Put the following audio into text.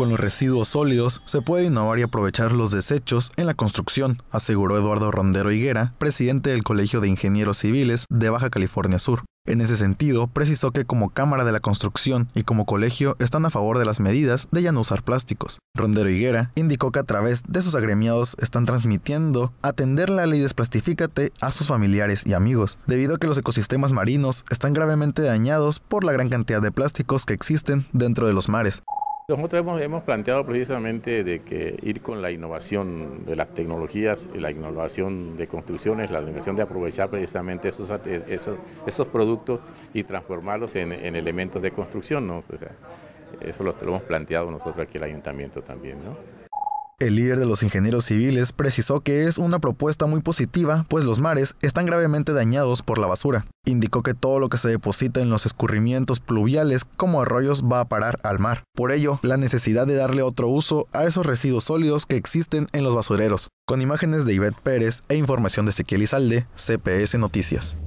Con los residuos sólidos se puede innovar y aprovechar los desechos en la construcción, aseguró Eduardo Rondero Higuera, presidente del Colegio de Ingenieros Civiles de Baja California Sur. En ese sentido, precisó que como Cámara de la Construcción y como colegio están a favor de las medidas de ya no usar plásticos. Rondero Higuera indicó que a través de sus agremiados están transmitiendo atender la ley desplastifícate a sus familiares y amigos, debido a que los ecosistemas marinos están gravemente dañados por la gran cantidad de plásticos que existen dentro de los mares. Nosotros hemos, planteado precisamente de que ir con la innovación de las tecnologías, la innovación de construcciones, la innovación de aprovechar precisamente esos, productos y transformarlos en, elementos de construcción. ¿no? eso lo, hemos planteado nosotros aquí el ayuntamiento también. El líder de los ingenieros civiles precisó que es una propuesta muy positiva, pues los mares están gravemente dañados por la basura. Indicó que todo lo que se deposita en los escurrimientos pluviales como arroyos va a parar al mar. Por ello, la necesidad de darle otro uso a esos residuos sólidos que existen en los basureros. Con imágenes de Ivette Pérez e información de Ezequiel Izalde, CPS Noticias.